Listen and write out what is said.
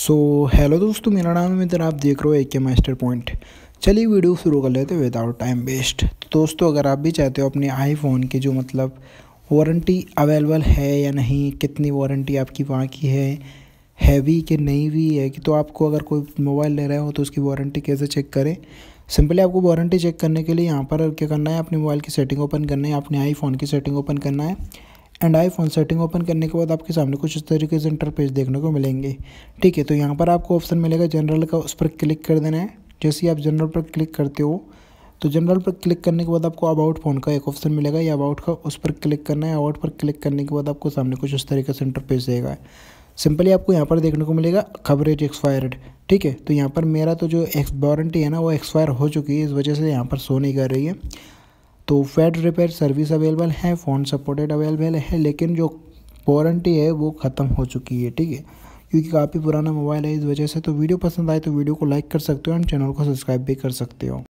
सो so, hello दोस्तों मेरा नाम है मित्र आप देख रहे हो एक मास्टर पॉइंट चलिए वीडियो शुरू कर लेते विदाउट टाइम वेस्ट तो दोस्तों अगर आप भी चाहते हो अपने आईफोन की जो मतलब वारंटी अवेलेबल है या नहीं कितनी वारंटी आपकी वहाँ की है हैवी कि नहीं भी है कि तो आपको अगर कोई मोबाइल ले रहे हो तो उसकी वारंटी कैसे चेक करें सिंपली आपको वारंटी चेक करने के लिए यहाँ पर क्या करना है अपने मोबाइल की सेटिंग ओपन करना है अपने आईफोन की सेटिंग ओपन करना है and iPhone setting open करने के बाद आपके सामने कुछ इस तरीके से इंटरफेस देखने को मिलेंगे ठीक है तो यहाँ पर आपको ऑप्शन मिलेगा जनरल का उस पर क्लिक कर देना है जैसे ही आप जनरल पर क्लिक करते हो तो जनरल पर क्लिक करने के बाद आपको अबाउट फ़ोन का एक ऑप्शन मिलेगा या अबाउट का उस पर क्लिक करना है अबाउट पर क्लिक करने के बाद आपको सामने कुछ इस तरीके से इंटरफेस देगा सिंपली आपको यहाँ पर देखने को मिलेगा खबरेज एक्सपायर्ड ठीक है तो यहाँ पर मेरा तो जो एक्स वारंटी है ना वो एक्सपायर हो चुकी है इस वजह से यहाँ पर शो नहीं कर रही है तो फेड रिपेयर सर्विस अवेलेबल है फोन सपोर्टेड अवेलेबल है लेकिन जो वारंटी है वो ख़त्म हो चुकी है ठीक है क्योंकि काफ़ी पुराना मोबाइल है इस वजह से तो वीडियो पसंद आए तो वीडियो को लाइक कर सकते हो एंड चैनल को सब्सक्राइब भी कर सकते हो